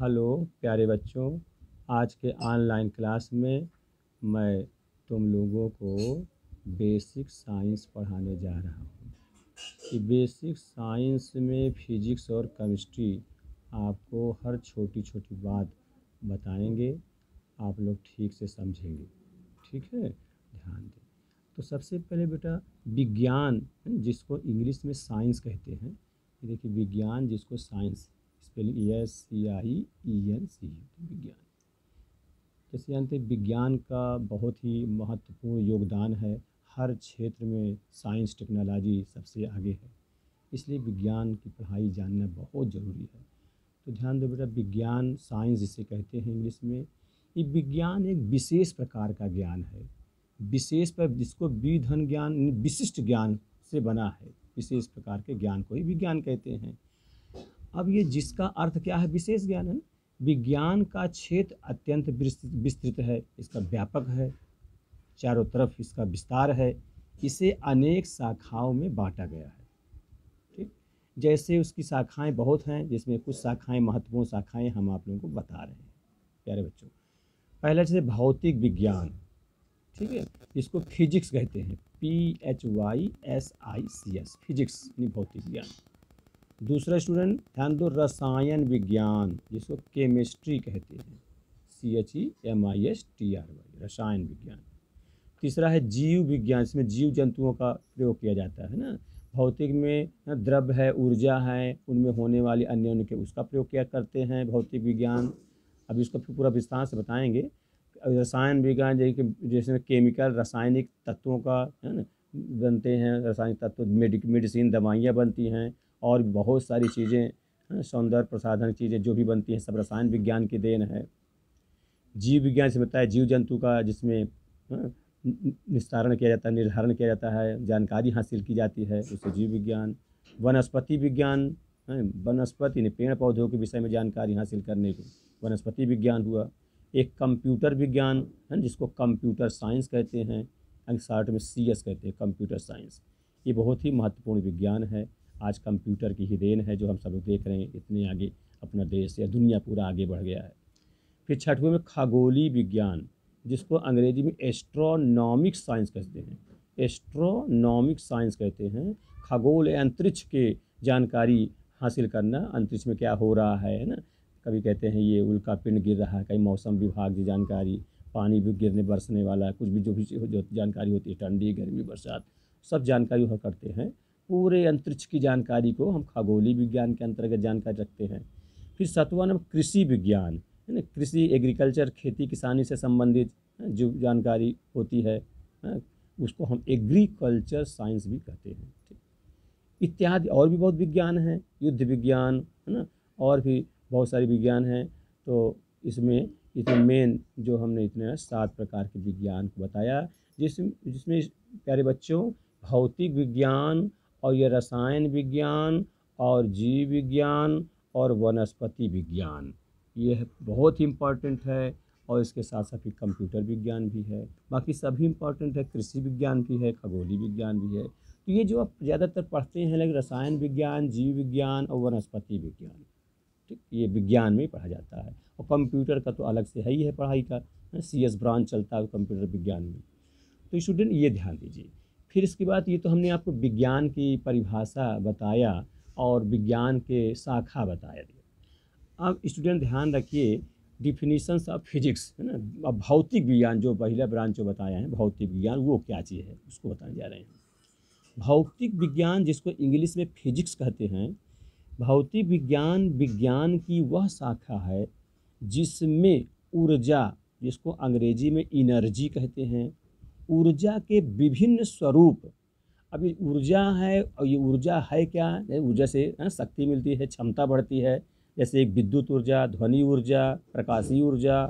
Hello प्यारे बच्चों आज के ऑनलाइन क्लास में मैं तुम लोगों को बेसिक साइंस पढ़ाने जा रहा हूँ कि बेसिक साइंस में फिजिक्स और केमिस्ट्री आपको हर छोटी छोटी बात बताएंगे आप लोग ठीक से समझेंगे ठीक है ध्यान दें तो सबसे पहले बेटा विज्ञान जिसको इंग्लिश में साइंस कहते हैं देखिए विज्ञान जिसको science spelling E S C I E N C विज्ञान जैसे जानते विज्ञान का बहुत ही महत्वपूर्ण योगदान है हर क्षेत्र में साइंस टेक्नोलॉजी सबसे आगे है इसलिए विज्ञान की पढ़ाई जानना बहुत ज़रूरी है तो ध्यान दो बेटा विज्ञान साइंस जिसे कहते हैं इंग्लिश में ये विज्ञान एक विशेष प्रकार का ज्ञान है विशेष पर जिसको विधन ज्ञान विशिष्ट ज्ञान से बना है विशेष प्रकार के ज्ञान को ही विज्ञान कहते हैं अब ये जिसका अर्थ क्या है विशेष ज्ञान है विज्ञान का क्षेत्र अत्यंत विस्तृत है इसका व्यापक है चारों तरफ इसका विस्तार है इसे अनेक शाखाओं में बांटा गया है ठीक जैसे उसकी शाखाएं बहुत हैं जिसमें कुछ शाखाएं महत्वपूर्ण शाखाएं हम आप लोगों को बता रहे हैं प्यारे बच्चों पहले जैसे भौतिक विज्ञान ठीक है इसको फिजिक्स कहते हैं P H Y S I C S physics यानी भौतिक विज्ञान दूसरा स्टूडेंट ध्यान दो रसायन विज्ञान जिसको केमिस्ट्री कहते हैं C H E M I S T R Y रसायन विज्ञान तीसरा है जीव विज्ञान इसमें जीव जंतुओं का प्रयोग किया जाता है ना भौतिक में द्रव्य है ऊर्जा है उनमें होने वाली अन्य के उसका प्रयोग किया करते हैं भौतिक विज्ञान अब इसको पूरा विस्तार से बताएंगे रसायन विज्ञान जैसे जैसे केमिकल रासायनिक तत्वों का है ना बनते हैं रासायनिक तत्व मेडिसिन दवाइयाँ बनती हैं और बहुत सारी चीज़ें हाँ, सौंदर्य प्रसाधन चीज़ें जो भी बनती हैं सब रसायन विज्ञान की देन है जीव विज्ञान से बताया जीव जंतु का जिसमें हाँ, निस्तारण किया जाता है निर्धारण किया जाता है जानकारी हासिल की जाती है उसे जीव विज्ञान वनस्पति विज्ञान हाँ, वनस्पति ने पेड़ पौधों के विषय में जानकारी हासिल करने को वनस्पति विज्ञान हुआ एक कंप्यूटर विज्ञान है जिसको कंप्यूटर साइंस कहते हैं साठ में सी कहते हैं कंप्यूटर साइंस ये बहुत ही महत्वपूर्ण विज्ञान है आज कंप्यूटर की ही देन है जो हम सब देख रहे हैं इतने आगे अपना देश या दुनिया पूरा आगे बढ़ गया है फिर छठवें में खगोली विज्ञान जिसको अंग्रेजी में एस्ट्रोनॉमिक साइंस कहते हैं एस्ट्रोनॉमिक साइंस कहते हैं खगोल अंतरिक्ष के जानकारी हासिल करना अंतरिक्ष में क्या हो रहा है ना कभी कहते हैं ये उल्का पिंड गिर रहा है कहीं मौसम विभाग की जानकारी पानी भी गिरने बरसने वाला है कुछ भी जो भी जो जानकारी होती है ठंडी गर्मी बरसात सब जानकारी वह करते हैं पूरे अंतरिक्ष की जानकारी को हम खगोलीय विज्ञान के अंतर्गत जानकारी रखते हैं फिर सातवा नंबर कृषि विज्ञान है ना कृषि एग्रीकल्चर खेती किसानी से संबंधित जो जानकारी होती है उसको हम एग्रीकल्चर साइंस भी कहते हैं ठीक इत्यादि और भी बहुत विज्ञान हैं युद्ध विज्ञान है ना और भी बहुत सारे विज्ञान हैं तो इसमें इतने मेन जो हमने इतने सात प्रकार के विज्ञान को बताया जिस जिसमें प्यारे बच्चों भौतिक विज्ञान और ये रसायन विज्ञान और जीव विज्ञान और वनस्पति विज्ञान ये बहुत ही इम्पॉर्टेंट है और इसके साथ साथ ही कंप्यूटर विज्ञान भी है बाकी सभी इम्पॉर्टेंट है कृषि विज्ञान भी है खगोली विज्ञान भी है तो ये जो आप ज़्यादातर पढ़ते हैं लेकिन रसायन विज्ञान जीव विज्ञान और वनस्पति विज्ञान ठीक ये विज्ञान में पढ़ा जाता है और कंप्यूटर का तो अलग से है ही है पढ़ाई का सी एस ब्रांच चलता है कंप्यूटर तो विज्ञान में तो स्टूडेंट ये ध्यान दीजिए फिर इसके बाद ये तो हमने आपको विज्ञान की परिभाषा बताया और विज्ञान के शाखा बताया दिया अब स्टूडेंट ध्यान रखिए डिफिनीशंस ऑफ फिजिक्स है ना अब भौतिक विज्ञान जो पहला ब्रांच जो बताया है भौतिक विज्ञान वो क्या चीज़ है उसको बताने जा रहे हैं भौतिक विज्ञान जिसको इंग्लिश में फिजिक्स कहते हैं भौतिक विज्ञान विज्ञान की वह शाखा है जिसमें ऊर्जा जिसको अंग्रेजी में इनर्जी कहते हैं ऊर्जा के विभिन्न स्वरूप अब ये ऊर्जा है और ये ऊर्जा है क्या ऊर्जा से हाँ, शक्ति मिलती है क्षमता बढ़ती है जैसे एक विद्युत ऊर्जा ध्वनि ऊर्जा प्रकाशीय ऊर्जा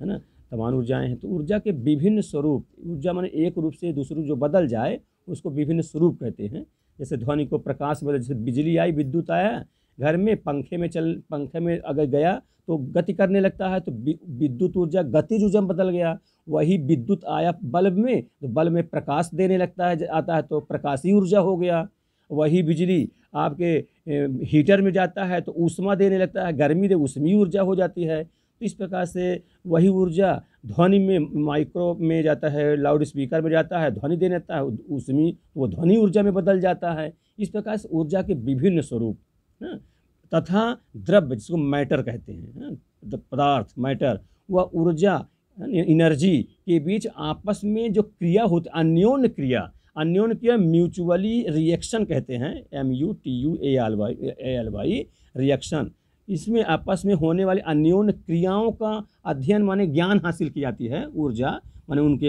है ना तमाम ऊर्जाएं हैं तो ऊर्जा के विभिन्न स्वरूप ऊर्जा माने एक रूप से दूसरे जो बदल जाए उसको विभिन्न स्वरूप कहते हैं जैसे ध्वनि को प्रकाश बदल जैसे बिजली आई विद्युत आया घर में पंखे में चल पंखे में अगर गया तो गति करने लगता है तो विद्युत ऊर्जा गतिज ऊर्जा बदल गया वही विद्युत आया बल्ब में तो बल्ब में प्रकाश देने लगता है आता है तो प्रकाशी ऊर्जा हो गया वही बिजली आपके हीटर में जाता है तो ऊष्मा देने लगता है गर्मी दे उष्मी ऊर्जा हो जाती है तो इस प्रकार से वही ऊर्जा ध्वनि में माइक्रो में जाता है लाउड स्पीकर में जाता है ध्वनि देने लगता है उसमें तो वो ध्वनि ऊर्जा में बदल जाता है इस प्रकार से ऊर्जा के विभिन्न स्वरूप तथा द्रव्य जिसको मैटर कहते हैं पदार्थ मैटर वह ऊर्जा इनर्जी के बीच आपस में जो क्रिया होती अन्योन्य क्रिया अन्योन क्रिया म्यूचुअली रिएक्शन कहते हैं M U T U A L Y A L Y reaction इसमें आपस में होने वाली अन्योन क्रियाओं का अध्ययन माने ज्ञान हासिल की जाती है ऊर्जा माने उनके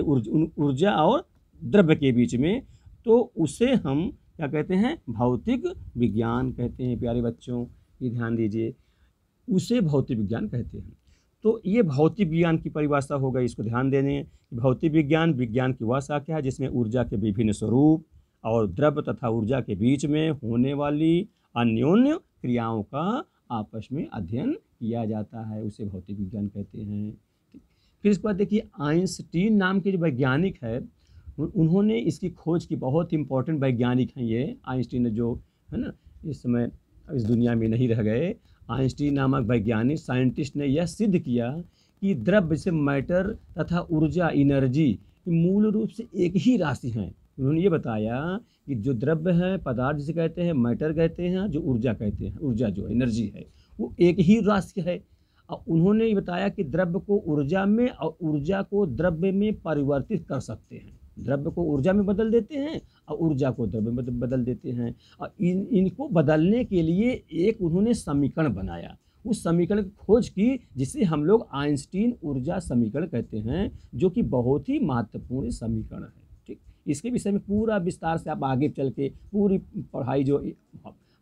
ऊर्जा और द्रव्य के बीच में तो उसे हम क्या कहते हैं भौतिक विज्ञान कहते हैं प्यारे बच्चों ये ध्यान दीजिए उसे भौतिक विज्ञान कहते हैं तो ये भौतिक विज्ञान की परिभाषा हो गई इसको ध्यान देने भौतिक विज्ञान विज्ञान की वह शाखा है जिसमें ऊर्जा के विभिन्न स्वरूप और द्रव्य तथा ऊर्जा के बीच में होने वाली अन्योन्य क्रियाओं का आपस में अध्ययन किया जाता है उसे भौतिक विज्ञान कहते हैं फिर इसके बाद देखिए आइंस्टीन नाम के जो वैज्ञानिक है उन्होंने इसकी खोज की बहुत इंपॉर्टेंट वैज्ञानिक हैं ये आइंस्टीन ने जो है ना इस समय इस दुनिया में नहीं रह गए आइंस्टीन नामक वैज्ञानिक साइंटिस्ट ने यह सिद्ध किया कि द्रव्य से मैटर तथा ऊर्जा इनर्जी मूल रूप से एक ही राशि हैं उन्होंने ये बताया कि जो द्रव्य है पदार्थ जिसे कहते हैं मैटर कहते हैं जो ऊर्जा कहते हैं ऊर्जा जो एनर्जी है वो एक ही राशि है और उन्होंने ये बताया कि द्रव्य को ऊर्जा में और ऊर्जा को द्रव्य में परिवर्तित कर सकते हैं द्रव्य को ऊर्जा में बदल देते हैं और ऊर्जा को द्रव्य में बदल देते हैं और इन इनको बदलने के लिए एक उन्होंने समीकरण बनाया उस समीकरण की खोज की जिसे हम लोग आइंस्टीन ऊर्जा समीकरण कहते हैं जो कि बहुत ही महत्वपूर्ण समीकरण है ठीक इसके विषय में पूरा विस्तार से आप आगे चल के पूरी पढ़ाई जो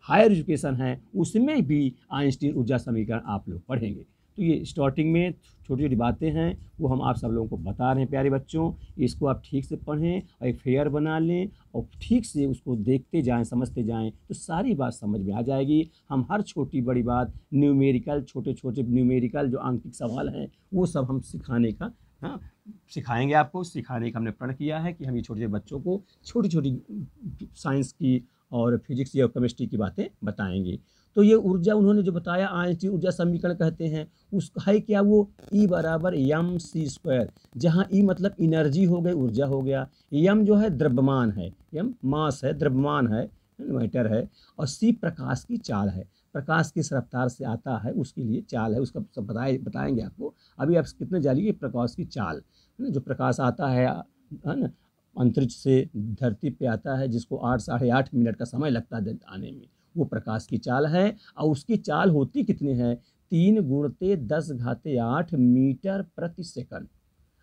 हायर एजुकेशन है उसमें भी आइंस्टीन ऊर्जा समीकरण आप लोग पढ़ेंगे तो ये स्टार्टिंग में छोटी छोटी बातें हैं वो हम आप सब लोगों को बता रहे हैं प्यारे बच्चों इसको आप ठीक से पढ़ें और एक फेयर बना लें और ठीक से उसको देखते जाएं समझते जाएं तो सारी बात समझ में आ जाएगी हम हर छोटी बड़ी बात न्यूमेरिकल छोटे छोटे न्यूमेरिकल जो आंकिक सवाल हैं वो सब हम सिखाने का हाँ सिखाएंगे आपको सिखाने का हमने प्रण किया है कि हम ये छोटे छोटे बच्चों को छोटी छोटी साइंस की और फिजिक्स या केमिस्ट्री की बातें बताएंगे तो ये ऊर्जा उन्होंने जो बताया आंटी ऊर्जा समीकरण कहते हैं उसका है क्या वो ई e बराबर यम सी स्क्वायर जहाँ ई e मतलब इनर्जी हो गई ऊर्जा हो गया यम जो है द्रव्यमान है यम मास है द्रव्यमान है मैटर है और सी प्रकाश की चाल है प्रकाश किस रफ्तार से आता है उसके लिए चाल है उसका सब बताए बताएंगे आपको अभी आप कितने जानिए प्रकाश की चाल है ना जो प्रकाश आता है है ना अंतरिक्ष से धरती पे आता है जिसको आठ साढ़े आठ मिनट का समय लगता है आने में वो प्रकाश की चाल है और उसकी चाल होती कितनी है तीन गुणते दस घाते आठ मीटर प्रति सेकंड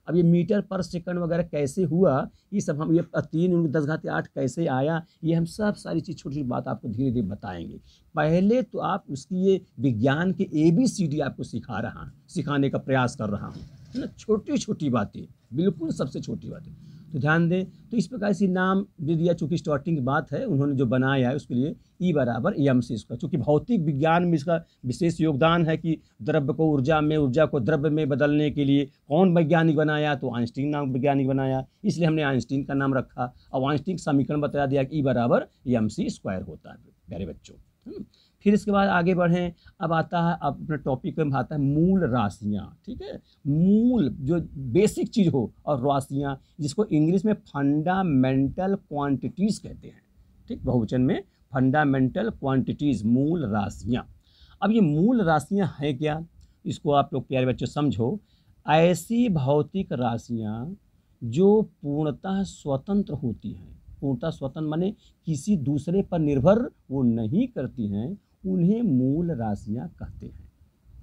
अब ये मीटर पर सेकंड वगैरह कैसे हुआ ये सब हम ये तीन दस घाते आठ कैसे आया ये हम सब सारी चीज़ छोटी छोटी बात आपको धीरे धीरे बताएंगे पहले तो आप उसकी ये विज्ञान के ए बी सी डी आपको सिखा रहा सिखाने का प्रयास कर रहा हूँ ना छोटी छोटी बातें बिल्कुल सबसे छोटी बातें तो ध्यान दें तो इस प्रकार से नाम दे दिया चूँकि स्टार्टिंग की बात है उन्होंने जो बनाया है उसके लिए ई e बराबर एम सी इसका चूँकि भौतिक विज्ञान में इसका विशेष योगदान है कि द्रव्य को ऊर्जा में ऊर्जा को द्रव्य में बदलने के लिए कौन वैज्ञानिक बनाया तो आइंस्टीन नाम वैज्ञानिक बनाया इसलिए हमने आइंस्टीन का नाम रखा और आइंस्टीन समीकरण बता दिया कि ई e बराबर एम सी स्क्वायर होता है प्यारे बच्चों हम्म। फिर इसके बाद आगे बढ़ें अब आता है अब अपना टॉपिक में आता है मूल राशियाँ ठीक है मूल जो बेसिक चीज़ हो और राशियाँ जिसको इंग्लिश में फंडामेंटल क्वांटिटीज़ कहते हैं ठीक बहुवचन में फंडामेंटल क्वांटिटीज़ मूल राशियाँ अब ये मूल राशियाँ हैं क्या इसको आप लोग प्यारे बच्चों समझो ऐसी भौतिक राशियाँ जो पूर्णतः स्वतंत्र होती हैं पूर्णतः स्वतंत्र माने किसी दूसरे पर निर्भर वो नहीं करती हैं उन्हें मूल राशियां कहते हैं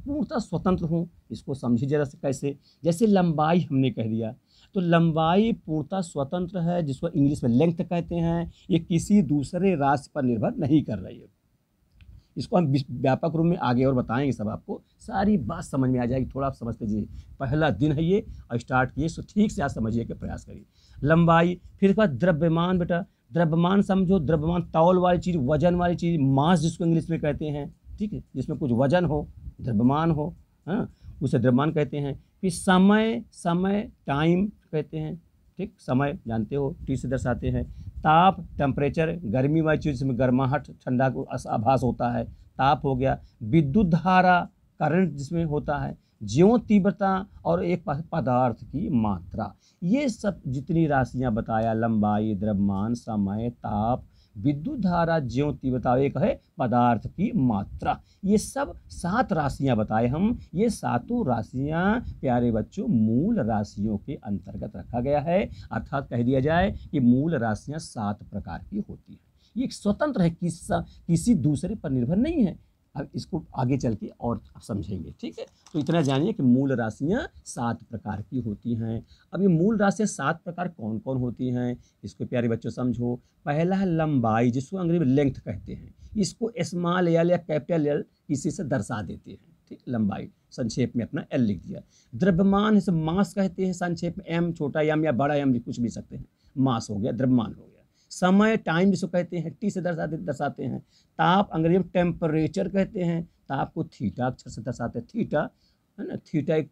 पूर्णतः स्वतंत्र हों इसको समझी जरा से कैसे जैसे लंबाई हमने कह दिया तो लंबाई पूर्णतः स्वतंत्र है जिसको इंग्लिश में लेंथ कहते हैं ये किसी दूसरे राशि पर निर्भर नहीं कर रही है इसको हम व्यापक रूप में आगे और बताएंगे सब आपको सारी बात समझ में आ जाएगी थोड़ा आप समझते जी पहला दिन है ये और स्टार्ट किए इसको ठीक से आप समझिए के प्रयास करिए लंबाई फिर इसके बाद द्रव्यमान बेटा द्रव्यमान समझो द्रव्यमान तौल वाली चीज़ वजन वाली चीज़ मास जिसको इंग्लिश में कहते हैं ठीक है जिसमें कुछ वजन हो द्रव्यमान हो हाँ उसे द्रव्यमान कहते हैं फिर समय समय टाइम कहते हैं ठीक समय जानते हो टी से दर्शाते हैं ताप टेम्परेचर गर्मी वाली चीज़ जिसमें गर्माहट ठंडा को आभास होता है ताप हो गया विद्युत धारा करंट जिसमें होता है ज्यो तीव्रता और एक पदार्थ की मात्रा ये सब जितनी राशियाँ बताया लंबाई द्रव्यमान समय ताप विद्युत धारा ज्यो तीव्रता एक है पदार्थ की मात्रा ये सब सात राशियाँ बताए हम ये सातों राशियाँ प्यारे बच्चों मूल राशियों के अंतर्गत रखा गया है अर्थात कह दिया जाए कि मूल राशियाँ सात प्रकार की होती हैं ये स्वतंत्र है किस किसी दूसरे पर निर्भर नहीं है अब इसको आगे चल के और समझेंगे ठीक है तो इतना जानिए कि मूल राशियाँ सात प्रकार की होती हैं अब ये मूल राशियाँ सात प्रकार कौन कौन होती हैं इसको प्यारे बच्चों समझो पहला है लंबाई जिसको अंग्रेजी में लेंथ कहते हैं इसको स्मॉल एल या कैपिटल एल इसी से दर्शा देते हैं ठीक लंबाई संक्षेप में अपना एल लिख दिया द्रव्यमान इसे मास कहते हैं संक्षेप में एम छोटा एम या बड़ा एम कुछ भी सकते हैं मास हो गया द्रव्यमान हो गया समय टाइम जिसको कहते हैं टी से दर्शाते दर्शाते हैं ताप अंग्रेजी में टेम्परेचर कहते हैं ताप को थीटा अक्षर से दर्शाते हैं थीटा है ना थीटा एक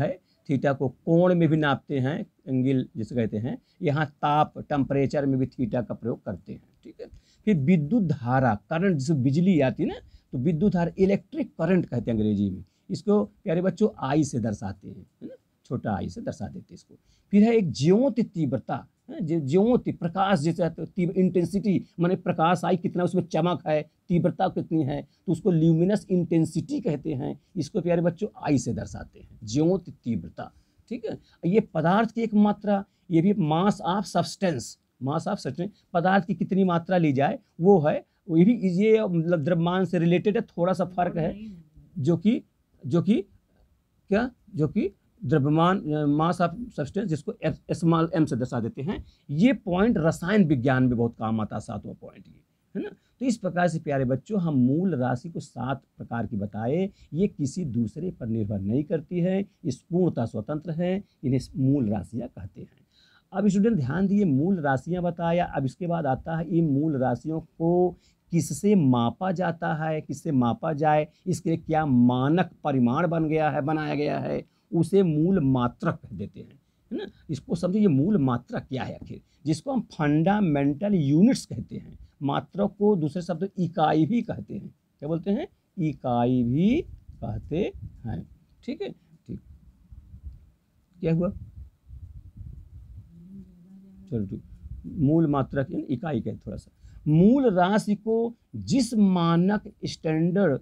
है थीटा को कोण में भी नापते हैं एंगल जिसे कहते हैं यहाँ ताप टेम्परेचर में भी थीटा का प्रयोग करते हैं ठीक है फिर विद्युत धारा करंट जिसको बिजली आती है ना तो विद्युत धारा इलेक्ट्रिक करंट कहते हैं अंग्रेजी में इसको प्यारे बच्चों आई से दर्शाते हैं है ना छोटा आई से दर्शा देते इसको फिर है एक ज्योति तीव्रता हाँ, ज्योति प्रकाश जैसे तीव्र इंटेंसिटी माने प्रकाश आई कितना उसमें चमक है तीव्रता कितनी है तो उसको ल्यूमिनस इंटेंसिटी कहते हैं इसको प्यारे बच्चों आई से दर्शाते हैं ज्योति तीव्रता ठीक है ये पदार्थ की एक मात्रा ये भी mass of substance mass of substance पदार्थ की कितनी मात्रा ली जाए वो है ये भी ये मतलब द्रव्यमान से रिलेटेड है थोड़ा सा फर्क है जो कि जो कि क्या जो कि द्रव्यमान मास ऑफ सब्सटेंस जिसको स्मॉल एम से दर्शा देते हैं ये पॉइंट रसायन विज्ञान में बहुत काम आता है सातवां पॉइंट ये है ना तो इस प्रकार से प्यारे बच्चों हम मूल राशि को सात प्रकार की बताए ये किसी दूसरे पर निर्भर नहीं करती है इस पूर्णता स्वतंत्र है इन्हें मूल राशियाँ कहते हैं अब स्टूडेंट ध्यान दिए मूल राशियाँ बताया अब इसके बाद आता है इन मूल राशियों को किससे मापा जाता है किससे मापा जाए इसके लिए क्या मानक परिमाण बन गया है बनाया गया है उसे मूल मात्रक कह देते हैं है ना इसको समझो ये मूल मात्रक क्या है आखिर जिसको हम फंडामेंटल यूनिट्स कहते हैं मात्रक को दूसरे शब्द इकाई भी कहते हैं क्या बोलते हैं इकाई भी कहते हैं ठीक है ठीक क्या हुआ चलो ठीक मूल मात्रा की इकाई का थोड़ा सा मूल राशि को जिस मानक स्टैंडर्ड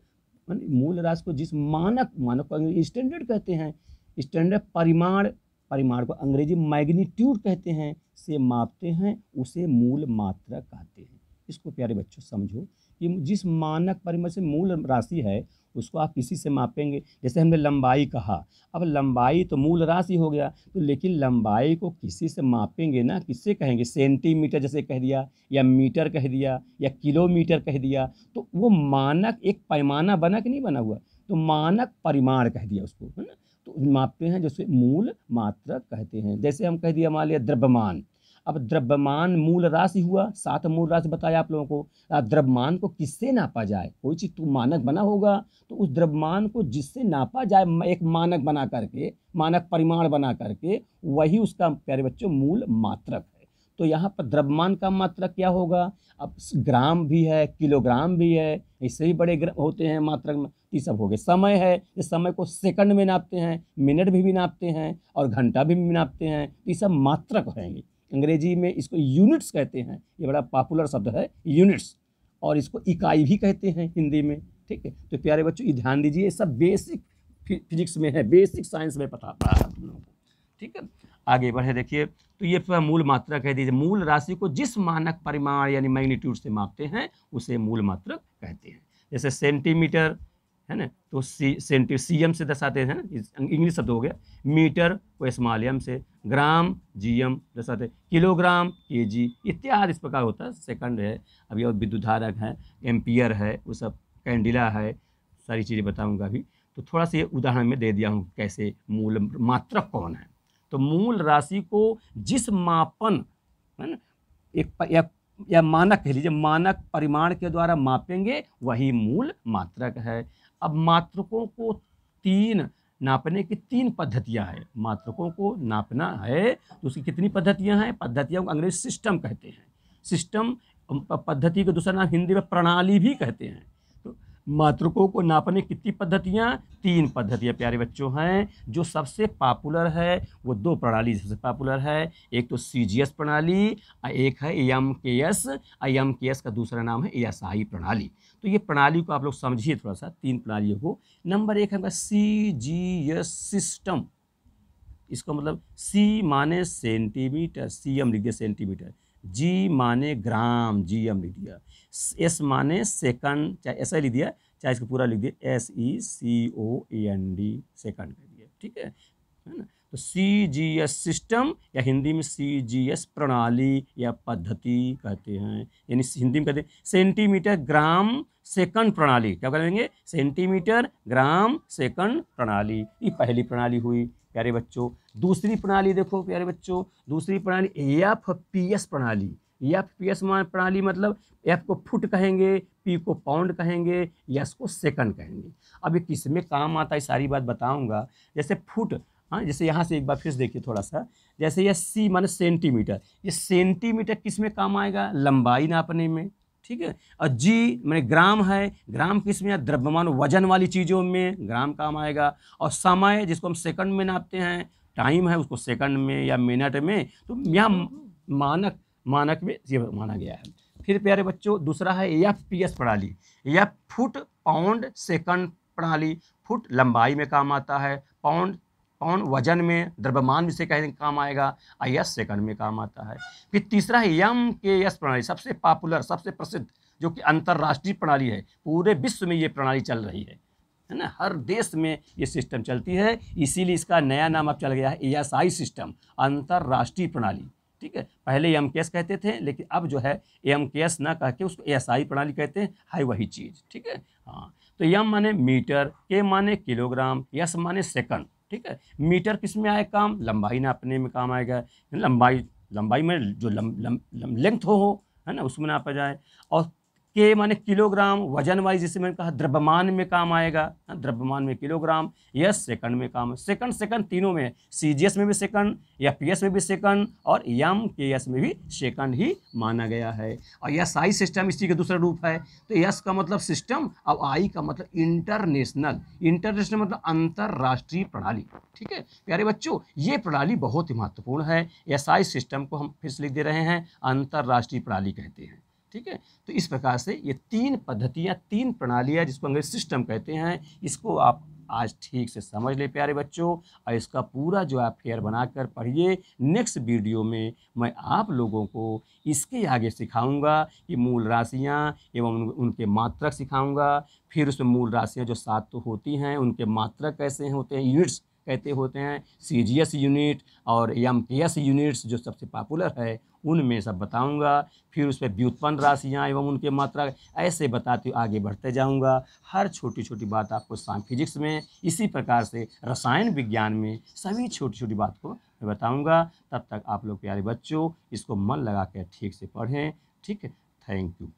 मूल राशि को जिस मानक मानक स्टैंडर्ड कहते हैं स्टैंडर्ड परिमाण परिमाण को अंग्रेजी मैग्नीट्यूड कहते हैं से मापते हैं उसे मूल मात्रा कहते हैं इसको प्यारे बच्चों समझो कि जिस मानक परिमाण से मूल राशि है उसको आप किसी से मापेंगे जैसे हमने लंबाई कहा अब लंबाई तो मूल राशि हो गया तो लेकिन लंबाई को किसी से मापेंगे ना किससे कहेंगे सेंटीमीटर जैसे कह दिया या मीटर कह दिया या किलोमीटर कह दिया तो वो मानक एक पैमाना बना कि नहीं बना हुआ तो मानक परिमाण कह दिया उसको है मापते हैं जिसे मूल मात्रक कहते हैं जैसे हम कह दिया मान लिया द्रव्यमान अब द्रव्यमान मूल राशि हुआ सात मूल राशि बताया आप लोगों को द्रव्यमान को किससे नापा जाए कोई चीज़ तो मानक बना होगा तो उस द्रव्यमान को जिससे नापा जाए एक मानक बना करके मानक परिमाण बना करके वही उसका प्यारे बच्चों मूल मात्रक तो यहाँ पर द्रव्यमान का मात्रक क्या होगा अब ग्राम भी है किलोग्राम भी है इससे भी बड़े होते हैं मात्रक में ये सब हो गए समय है इस समय को सेकंड में नापते हैं मिनट भी भी नापते हैं और घंटा भी भी नापते हैं तो ये सब मात्रक होंगे अंग्रेजी में इसको यूनिट्स कहते हैं ये बड़ा पॉपुलर शब्द है यूनिट्स और इसको इकाई भी कहते हैं हिंदी में ठीक है तो प्यारे बच्चों ये ध्यान दीजिए ये सब बेसिक फिजिक्स में है बेसिक साइंस में पता पड़ा आप लोगों को ठीक है आगे बढ़े देखिए तो ये मूल मात्रक कह दीजिए मूल राशि को जिस मानक परिमाण यानी मैग्नीट्यूड से मापते हैं उसे मूल मात्रक कहते हैं जैसे सेंटीमीटर है ना तो सी सेंटी सी एम से दर्शाते हैं इंग्लिश शब्द हो गया मीटर को स्मॉल एम से ग्राम जी एम दर्शाते किलोग्राम के जी इत्यादि इस प्रकार होता है सेकंड है अभी और विद्युत धारक है एम्पियर है वो सब कैंडिला है सारी चीज़ें बताऊंगा अभी तो थोड़ा सा ये उदाहरण में दे दिया हूँ कैसे मूल मात्रक कौन है तो मूल राशि को जिस मापन है ना एक या, या मानक कह लीजिए मानक परिमाण के द्वारा मापेंगे वही मूल मात्रक है अब मात्रकों को तीन नापने की तीन पद्धतियां हैं मात्रकों को नापना है तो उसकी कितनी पद्धतियां हैं पद्धतियों को अंग्रेज सिस्टम कहते हैं सिस्टम पद्धति का दूसरा नाम हिंदी में प्रणाली भी कहते हैं मातृकों को नापने कितनी पद्धतियाँ तीन पद्धतियाँ प्यारे बच्चों हैं जो सबसे पॉपुलर है वो दो प्रणाली सबसे पॉपुलर है एक तो सी जी एस प्रणाली एक है M K S I M K S का दूसरा नाम है एस आई प्रणाली तो ये प्रणाली को आप लोग समझिए थोड़ा सा तीन प्रणालियों को नंबर एक है सी जी एस सिस्टम इसको मतलब सी माने सेंटीमीटर सी एम लिख दिया सेंटीमीटर जी माने ग्राम जी एम लिख दिया एस माने सेकंड चाहे ऐसा लिख दिया चाहे इसको पूरा लिख दिया S E C O N D डी सेकंड कर दिया ठीक है है ना तो सी जी एस सिस्टम या हिंदी में सी जी एस प्रणाली या पद्धति कहते हैं यानी हिंदी में कहते हैं सेंटीमीटर ग्राम सेकंड प्रणाली क्या कहेंगे सेंटीमीटर ग्राम सेकंड प्रणाली ये पहली प्रणाली हुई प्यारे बच्चों दूसरी प्रणाली देखो प्यारे बच्चों दूसरी प्रणाली एफ पी एस प्रणाली एफ पी एस मान प्रणाली मतलब एफ को फुट कहेंगे पी को पाउंड कहेंगे यस को सेकंड कहेंगे अब ये किस में काम आता है सारी बात बताऊंगा जैसे फुट हाँ जैसे यहाँ से एक बार फिर देखिए थोड़ा सा जैसे यह सी माने सेंटीमीटर ये सेंटीमीटर किस में काम आएगा लंबाई नापने में ठीक है और जी मैंने ग्राम है ग्राम किस में द्रव्यमान वजन वाली चीज़ों में ग्राम काम आएगा और समय जिसको हम सेकंड में नापते हैं टाइम है उसको सेकंड में या मिनट में तो यहाँ हम्म, हम्म। मानक मानक में ये माना गया है फिर प्यारे बच्चों दूसरा है एफ पी एस प्रणाली यह फुट पाउंड सेकंड प्रणाली फुट लंबाई में काम आता है पाउंड पाउंड वजन में द्रव्यमान से कहें काम आएगा आई एस सेकंड में काम आता है फिर तीसरा है एम के एस प्रणाली सबसे पॉपुलर सबसे प्रसिद्ध जो कि अंतर्राष्ट्रीय प्रणाली है पूरे विश्व में ये प्रणाली चल रही है है ना हर देश में ये सिस्टम चलती है इसीलिए इसका नया नाम अब चल गया है ई एस आई सिस्टम अंतर्राष्ट्रीय प्रणाली ठीक है पहले एम के एस कहते थे लेकिन अब जो है एम के एस ना कह के उसको एस आई प्रणाली कहते हैं है वही चीज़ ठीक है हाँ तो यम माने मीटर के माने किलोग्राम यस माने सेकंड ठीक है मीटर किस में आए काम लंबाई नापने में काम आएगा लंबाई लंबाई में जो लंब लंब लेंथ हो हो है ना उसमें नापा जाए और के माने किलोग्राम वजन वाइज जिसे मैंने कहा द्रव्यमान में काम आएगा हाँ, द्रव्यमान में किलोग्राम या सेकंड में काम सेकंड सेकंड तीनों में सी जी एस में भी सेकंड या पी एस में भी सेकंड और एम के एस में भी सेकंड ही माना गया है और यस आई सिस्टम इसी का दूसरा रूप है तो यस का मतलब सिस्टम और आई का मतलब इंटरनेशनल इंटरनेशनल मतलब अंतर्राष्ट्रीय प्रणाली ठीक है प्यारे बच्चों ये प्रणाली बहुत ही महत्वपूर्ण है एस आई सिस्टम को हम फिर से लिख दे रहे हैं अंतर्राष्ट्रीय प्रणाली कहते हैं ठीक है तो इस प्रकार से ये तीन पद्धतियाँ तीन प्रणालियाँ जिसको अंग्रेज सिस्टम कहते हैं इसको आप आज ठीक से समझ ले प्यारे बच्चों और इसका पूरा जो आप फेयर बनाकर पढ़िए नेक्स्ट वीडियो में मैं आप लोगों को इसके आगे सिखाऊंगा कि मूल राशियाँ एवं उनके मात्रक सिखाऊंगा फिर उसमें मूल राशियाँ जो सात तो होती हैं उनके मात्रक कैसे होते हैं यूनिट्स कहते होते हैं सी यूनिट और एम यूनिट्स जो सबसे पॉपुलर है उनमें सब बताऊंगा फिर उस पर व्युत्पन्न राशियाँ एवं उनके मात्रा ऐसे बताते हुए आगे बढ़ते जाऊंगा हर छोटी छोटी बात आपको साइंस फिजिक्स में इसी प्रकार से रसायन विज्ञान में सभी छोटी छोटी बात को मैं बताऊँगा तब तक आप लोग प्यारे बच्चों इसको मन लगा कर ठीक से पढ़ें ठीक है थैंक यू